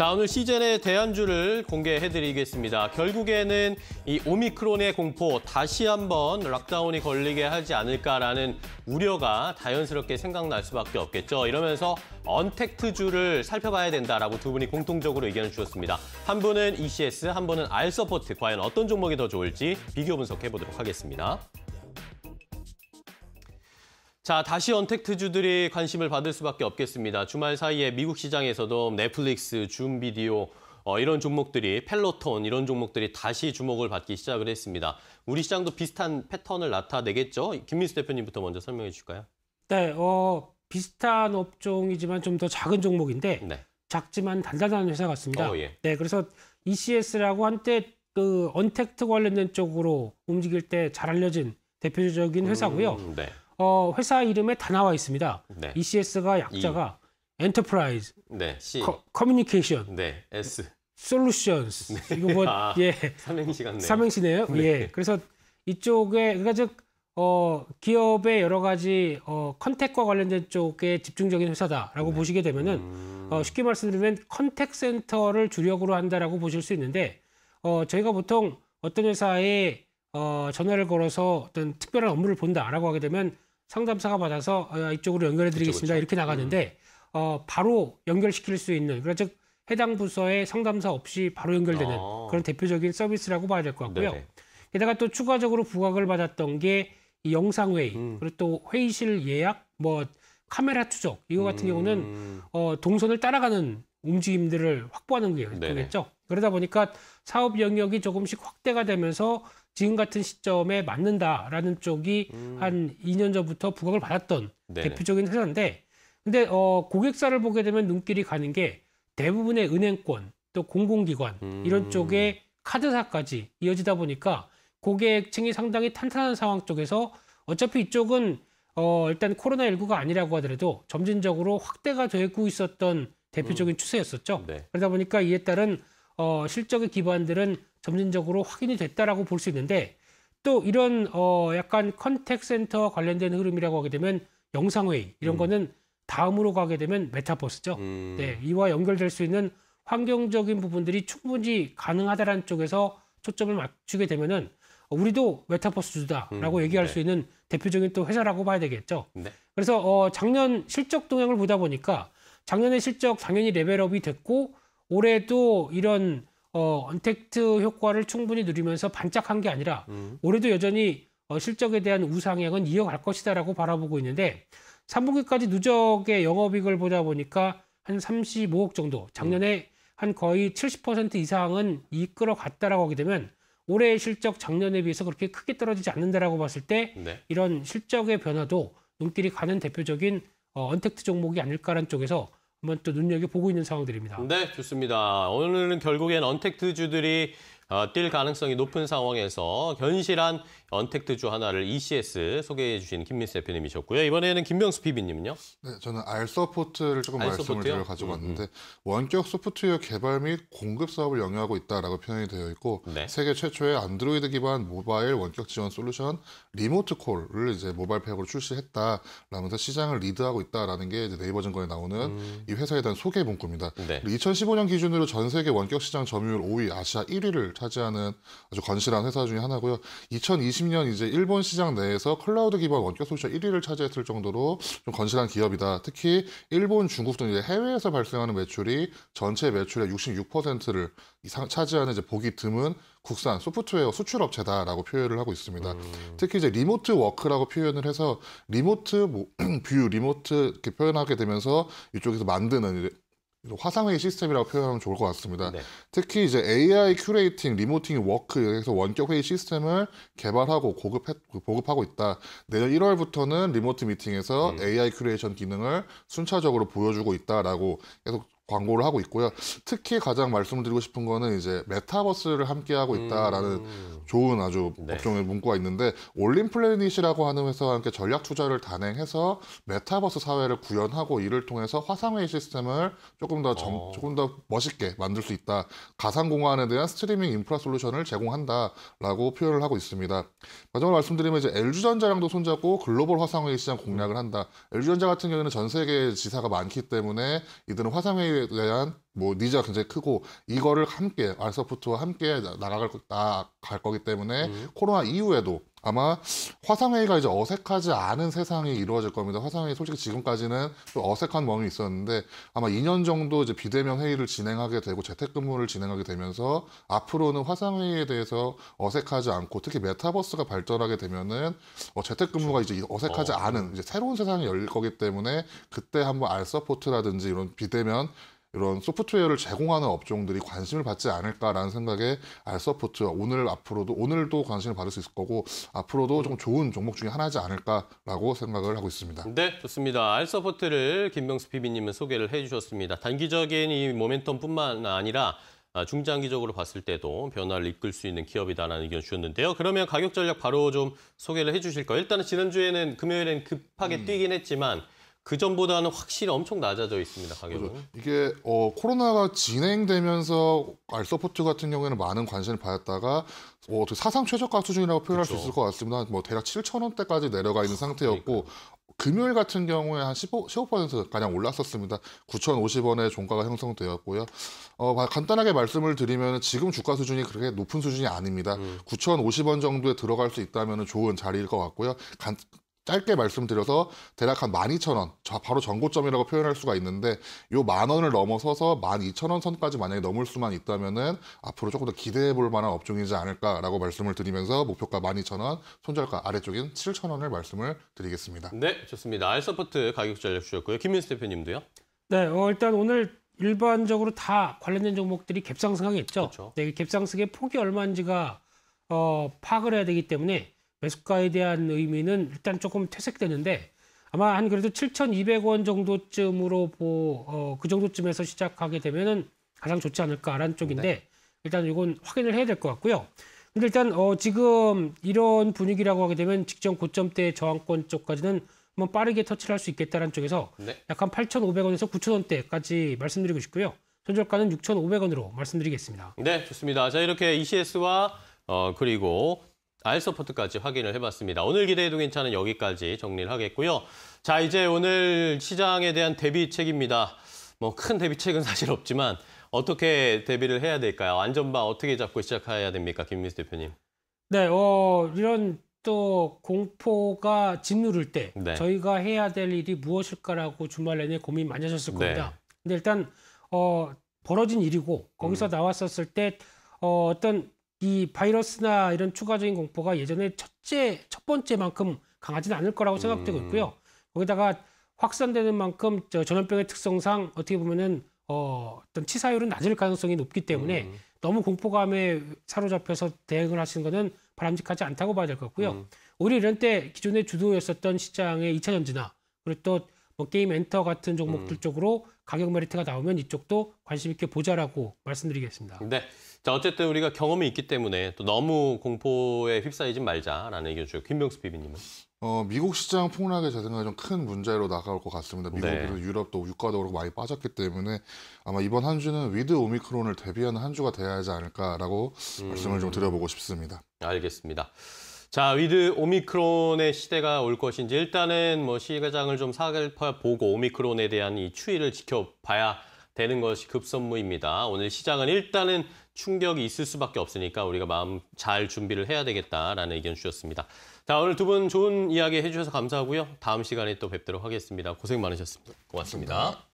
자, 오늘 시즌의 대안주를 공개해드리겠습니다. 결국에는 이 오미크론의 공포 다시 한번 락다운이 걸리게 하지 않을까라는 우려가 자연스럽게 생각날 수밖에 없겠죠. 이러면서 언택트주를 살펴봐야 된다라고 두 분이 공통적으로 의견을 주셨습니다. 한 분은 ECS, 한 분은 R 서포트. 과연 어떤 종목이 더 좋을지 비교 분석해보도록 하겠습니다. 자, 다시 언택트주들이 관심을 받을 수밖에 없겠습니다. 주말 사이에 미국 시장에서도 넷플릭스, 줌 비디오, 어, 이런 종목들이 펠로톤 이런 종목들이 다시 주목을 받기 시작을 했습니다. 우리 시장도 비슷한 패턴을 나타내겠죠? 김민수 대표님부터 먼저 설명해 주실까요? 네, 어, 비슷한 업종이지만 좀 더 작은 종목인데 네. 작지만 단단한 회사 같습니다. 어, 예. 네, 그래서 ECS라고 한때 그 언택트 관련된 쪽으로 움직일 때 잘 알려진 대표적인 음, 회사고요. 음, 네. 어, 회사 이름에 다 나와 있습니다. 네. ECS가 약자가 e. 엔터프라이즈, 네. C. 커, 뮤니케이션 네. S. 솔루션스. 네. 이거 뭐 아, 예. 삼행시 같네요. 삼행시네요. 네. 예. 그래서 이쪽에 그러니까 즉 어, 기업의 여러 가지 어, 컨택과 관련된 쪽에 집중적인 회사다라고 네. 보시게 되면은 음... 어, 쉽게 말씀드리면 컨택 센터를 주력으로 한다라고 보실 수 있는데 어, 저희가 보통 어떤 회사에 어, 전화를 걸어서 어떤 특별한 업무를 본다라고 하게 되면 상담사가 받아서 어, 이쪽으로 연결해 드리겠습니다. 이렇게 나가는데 음. 어, 바로 연결시킬 수 있는 그러니즉 해당 부서에 상담사 없이 바로 연결되는 어. 그런 대표적인 서비스라고 봐야 될 것 같고요. 네네. 게다가 또 추가적으로 부각을 받았던 게 이 영상 회의 음. 그리고 또 회의실 예약 뭐 카메라 추적 이거 같은 음. 경우는 어, 동선을 따라가는 움직임들을 확보하는 게 되겠죠. 그러다 보니까 사업 영역이 조금씩 확대가 되면서 지금 같은 시점에 맞는다라는 쪽이 음. 한 2년 전부터 부각을 받았던 네네. 대표적인 회사인데 근데 어 고객사를 보게 되면 눈길이 가는 게 대부분의 은행권 또 공공기관 음. 이런 쪽에 카드사까지 이어지다 보니까 고객층이 상당히 탄탄한 상황 쪽에서 어차피 이쪽은 어 일단 코로나19가 아니라고 하더라도 점진적으로 확대가 되고 있었던 대표적인 음. 추세였었죠. 네. 그러다 보니까 이에 따른 어 실적의 기반들은 점진적으로 확인이 됐다라고 볼 수 있는데 또 이런 어 약간 컨택 센터 관련된 흐름이라고 하게 되면 영상 회의 이런 음. 거는 다음으로 가게 되면 메타버스죠. 음. 네, 이와 연결될 수 있는 환경적인 부분들이 충분히 가능하다라는 쪽에서 초점을 맞추게 되면은 우리도 메타버스 주다라고 음. 얘기할 네. 수 있는 대표적인 또 회사라고 봐야 되겠죠. 네. 그래서 어 작년 실적 동향을 보다 보니까 작년의 실적 당연히 레벨업이 됐고 올해도 이런 어, 언택트 효과를 충분히 누리면서 반짝한 게 아니라 음. 올해도 여전히 어, 실적에 대한 우상향은 이어갈 것이다라고 바라보고 있는데 3분기까지 누적의 영업이익을 보다 보니까 한 35억 정도 작년에 음. 한 거의 70% 이상은 이끌어 갔다라고 하게 되면 올해의 실적 작년에 비해서 그렇게 크게 떨어지지 않는다라고 봤을 때 네. 이런 실적의 변화도 눈길이 가는 대표적인 어, 언택트 종목이 아닐까라는 쪽에서 한번 또 눈여겨보고 있는 상황들입니다. 네, 좋습니다. 오늘은 결국엔 언택트주들이 어, 뛸 가능성이 높은 상황에서 견실한 언택트주 하나를 ECS 소개해 주신 김민수 대표님이셨고요. 이번에는 김명수 PB님은요? 네, 저는 알서포트를 조금 말씀을 드려 가지고 음, 음. 왔는데 음, 원격 소프트웨어 개발 및 공급 사업을 영위하고 있다라고 표현이 되어 있고 네. 세계 최초의 안드로이드 기반 모바일 원격 지원 솔루션 리모트 콜을 이제 모바일 팩으로 출시했다라면서 시장을 리드하고 있다라는 게 네이버 증권에 나오는 음. 이 회사에 대한 소개 문구입니다. 네. 2015년 기준으로 전 세계 원격 시장 점유율 5위, 아시아 1위를 차지하는 아주 건실한 회사 중의 하나고요. 2020년 이제 일본 시장 내에서 클라우드 기반 원격 솔루션 1위를 차지했을 정도로 좀 건실한 기업이다. 특히 일본, 중국 등 이제 해외에서 발생하는 매출이 전체 매출의 66%를 이상 차지하는 이제 보기 드문 국산 소프트웨어 수출 업체다라고 표현을 하고 있습니다. 음. 특히 이제 리모트 워크라고 표현을 해서 리모트 뭐, 뷰, 리모트 이렇게 표현하게 되면서 이쪽에서 만드는 화상회의 시스템이라고 표현하면 좋을 것 같습니다. 네. 특히 이제 AI 큐레이팅, 리모팅 워크에서 원격 회의 시스템을 개발하고 고급해, 보급하고 있다. 내년 1월부터는 리모트 미팅에서 음. AI 큐레이션 기능을 순차적으로 보여주고 있다라고 계속 광고를 하고 있고요. 특히 가장 말씀을 드리고 싶은 거는 이제 메타버스를 함께 하고 있다라는 음... 좋은 아주 업종의 네. 문구가 있는데 올림 플래닛이라고 하는 회사와 함께 전략 투자를 단행해서 메타버스 사회를 구현하고 이를 통해서 화상회의 시스템을 조금 더 정, 어... 조금 더 멋있게 만들 수 있다. 가상 공간에 대한 스트리밍 인프라 솔루션을 제공한다라고 표현을 하고 있습니다. 마지막으로 말씀드리면 이제 LG전자랑도 손잡고 글로벌 화상회의 시장 공략을 한다. LG전자 같은 경우에는 전 세계 지사가 많기 때문에 이들은 화상회의 에 대한 뭐 니즈가 굉장히 크고 이거를 함께 알서프트와 함께 나아갈 나갈 거기 때문에 음. 코로나 이후에도 아마 화상회의가 이제 어색하지 않은 세상이 이루어질 겁니다. 화상회의 솔직히 지금까지는 좀 어색한 멍이 있었는데 아마 2년 정도 이제 비대면 회의를 진행하게 되고 재택근무를 진행하게 되면서 앞으로는 화상회의에 대해서 어색하지 않고 특히 메타버스가 발전하게 되면은 어, 재택근무가 이제 어색하지 어. 않은 이제 새로운 세상이 열릴 거기 때문에 그때 한번 알서포트라든지 이런 비대면 이런 소프트웨어를 제공하는 업종들이 관심을 받지 않을까라는 생각에 알서포트 오늘 앞으로도 오늘도 관심을 받을 수 있을 거고 앞으로도 좀 좋은 종목 중에 하나지 않을까라고 생각을 하고 있습니다. 네, 좋습니다. 알서포트를 김명수 PB님은 소개를 해주셨습니다. 단기적인 이 모멘텀뿐만 아니라 아, 중장기적으로 봤을 때도 변화를 이끌 수 있는 기업이다라는 의견 주셨는데요. 그러면 가격 전략 바로 좀 소개를 해주실까요? 일단은 지난주에는 금요일엔 급하게 음. 뛰긴 했지만 그 전보다는 확실히 엄청 낮아져 있습니다 가격은. 그렇죠. 이게 어, 코로나가 진행되면서 알서포트 같은 경우에는 많은 관심을 받았다가 어, 사상 최저가 수준이라고 표현할 그렇죠. 수 있을 것 같습니다. 뭐 대략 7천 원대까지 내려가 있는 상태였고 그러니까. 금요일 같은 경우에 한 15, 15%가량 올랐었습니다. 9,050원의 종가가 형성되었고요. 어, 간단하게 말씀을 드리면 지금 주가 수준이 그렇게 높은 수준이 아닙니다. 음. 9,050원 정도에 들어갈 수 있다면 좋은 자리일 것 같고요. 간, 짧게 말씀드려서 대략 한 12,000원, 바로 전고점이라고 표현할 수가 있는데 요만 원을 넘어서서 12,000원 선까지 만약에 넘을 수만 있다면은 앞으로 조금 더 기대해 볼 만한 업종이지 않을까라고 말씀을 드리면서 목표가 12,000원, 손절가 아래쪽인 7,000원을 말씀을 드리겠습니다. 네, 좋습니다. 알서포트 가격 전략 주셨고요. 김민수 대표님도요. 네, 어, 일단 오늘 일반적으로 다 관련된 종목들이 갭상승하겠죠. 그렇죠. 네, 갭상승의 폭이 얼마인지가 어, 파악을 해야 되기 때문에 매수가에 대한 의미는 일단 조금 퇴색되는데 아마 한 그래도 7,200원 정도쯤으로 보, 어, 그 정도쯤에서 시작하게 되면은 가장 좋지 않을까라는 쪽인데 네. 일단 이건 확인을 해야 될 것 같고요. 근데 일단 어, 지금 이런 분위기라고 하게 되면 직전 고점대 저항권 쪽까지는 한번 빠르게 터치를 할 수 있겠다라는 쪽에서 네. 약한 8,500원에서 9,000원대까지 말씀드리고 싶고요. 손절가는 6,500원으로 말씀드리겠습니다. 네, 좋습니다. 자, 이렇게 ECS와 어, 그리고 R 서포트까지 확인을 해봤습니다. 오늘 기대해도 괜찮은 여기까지 정리를 하겠고요. 자, 이제 오늘 시장에 대한 대비책입니다. 뭐 큰 대비책은 사실 없지만 어떻게 대비를 해야 될까요? 안전바 어떻게 잡고 시작해야 됩니까? 김민수 대표님. 네, 어, 이런 또 공포가 짓누를 때 네. 저희가 해야 될 일이 무엇일까라고 주말 내내 고민 많이 하셨을 네. 겁니다. 네. 근데 일단 어, 벌어진 일이고 거기서 음. 나왔었을 때 어, 어떤 이 바이러스나 이런 추가적인 공포가 예전에 첫째 첫 번째만큼 강하지는 않을 거라고 생각되고 음. 있고요. 거기다가 확산되는 만큼 저 전염병의 특성상 어떻게 보면은 어, 어떤 치사율은 낮을 가능성이 높기 때문에 음. 너무 공포감에 사로잡혀서 대응을 하시는 것은 바람직하지 않다고 봐야 될것 같고요. 음. 오히려 이런 때기존에 주도였었던 시장의 2차 전지나 그리고 또 뭐 게임 엔터 같은 종목들 음. 쪽으로 가격 메리트가 나오면 이쪽도 관심 있게 보자라고 말씀드리겠습니다. 네. 자 어쨌든 우리가 경험이 있기 때문에 또 너무 공포에 휩싸이지 말자라는 의견 주요 김명수 PB님은. 어, 미국 시장 폭락에제 생각에 좀큰 문제로 나가올 것 같습니다. 미국도 네. 유럽도 유가도 그렇고 많이 빠졌기 때문에 아마 이번 한 주는 위드 오미크론을 대비하는 한 주가 돼야 하지 않을까라고 음... 말씀을 좀 드려보고 싶습니다. 알겠습니다. 자, 위드 오미크론의 시대가 올 것인지 일단은 뭐 시가장을 좀 살펴보고 오미크론에 대한 이 추이를 지켜봐야 되는 것이 급선무입니다. 오늘 시장은 일단은 충격이 있을 수밖에 없으니까 우리가 마음 잘 준비를 해야 되겠다라는 의견 주셨습니다. 자, 오늘 두 분 좋은 이야기 해주셔서 감사하고요. 다음 시간에 또 뵙도록 하겠습니다. 고생 많으셨습니다. 고맙습니다.